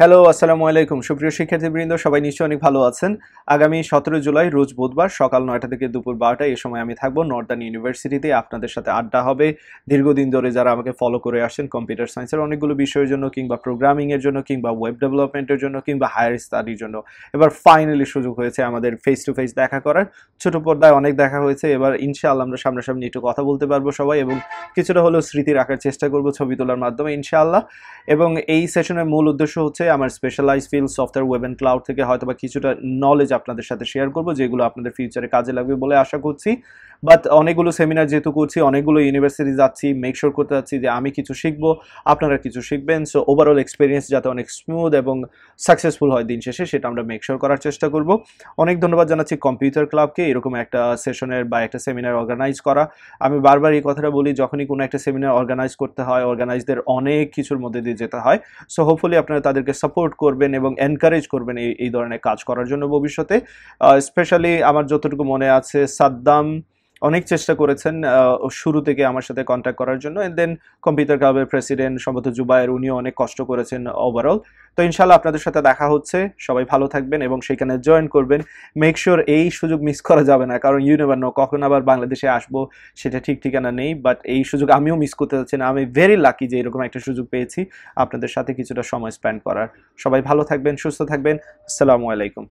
hello আসসালামু আলাইকুম সুপ্রিয় শিক্ষার্থীবৃন্দ সবাই নিশ্চয়ই অনেক ভালো আছেন আগামী সতেরো জুলাই রোজ বুধবার সকাল নয়টা থেকে দুপুর বারোটায় এ সময় আমি থাকবো নর্দার্ন ইউনিভার্সিটিতে আপনাদের সাথে আড্ডা হবে দীর্ঘদিন ধরে যারা আমাকে ফলো করে আসছেন কম্পিউটার সায়েন্সের অনেকগুলো বিষয়ের জন্য কিংবা প্রোগ্রামিংয়ের জন্য কিংবা ওয়েব ডেভেলপমেন্টের জন্য কিংবা হায়ার স্টাডির জন্য এবার ফাইনালি সুযোগ হয়েছে আমাদের ফেস টু ফেস দেখা করার ছোট পর্দায় অনেক দেখা হয়েছে এবার ইনশাআল্লাহ আমরা সামনাসামনি একটু কথা বলতে পারবো সবাই এবং কিছুটা হলেও স্মৃতি রাখার চেষ্টা করবো ছবি তোলার মাধ্যমে ইনশাআল্লাহ এবং এই সেশনের মূল উদ্দেশ্য হচ্ছে আমার specialize field software web and cloud থেকে হয়তো বা কিছুটা নলেজ আপনাদের সাথে শেয়ার করবো যেগুলো আপনাদের ফিউচারে কাজে লাগবে বলে আশা করছি বাট অনেকগুলো সেমিনার যেহেতু করছি অনেকগুলো ইউনিভার্সিটি যাচ্ছি মেক শিওর করতে যাচ্ছি যে আমি কিছু শিখবো আপনারা কিছু শিখবেন সো ওভারঅল এক্সপিরিয়েন্স যাতে অনেক স্মুথ এবং সাকসেসফুল হয় দিন শেষে সেটা আমরা মেক শিওর করার চেষ্টা করব অনেক ধন্যবাদ জানাচ্ছি কম্পিউটার ক্লাবকে এরকম একটা সেশনের বা একটা সেমিনার অর্গানাইজ করা আমি বারবার এই কথাটা বলি যখনই কোনো একটা সেমিনার অর্গানাইজ করতে হয় অর্গানাইজদের অনেক কিছুর মধ্যে দিয়ে যেতে হয় সো হোপফুলি আপনারা তাদেরকে সাপোর্ট করবেন এবং এনকারেজ করবেন এই এই ধরনের কাজ করার জন্য ভবিষ্যতে স্পেশালি আমার যতটুকু মনে আছে সাদ্দাম অনেক চেষ্টা করেছেন শুরু থেকে আমার সাথে কন্ট্যাক্ট করার জন্য এন্ড দেন কম্পিউটার ক্লাবের প্রেসিডেন্ট সম্ভবত জুবায়ের উনিও অনেক কষ্ট করেছেন ওভারঅল তো ইনশাল্লাহ আপনাদের সাথে দেখা হচ্ছে সবাই ভালো থাকবেন এবং সেখানে জয়েন করবেন মেক শিওর এই সুযোগ মিস করা যাবে না কারণ ইউনিভার নো কখন আবার বাংলাদেশে আসবো সেটা ঠিক ঠিকানা নেই বাট এই সুযোগ আমিও মিস করতে চাচ্ছি না আমি ভেরি লাকি যে এরকম একটা সুযোগ পেয়েছি আপনাদের সাথে কিছুটা সময় স্পেন্ড করার সবাই ভালো থাকবেন সুস্থ থাকবেন আসসালামু আলাইকুম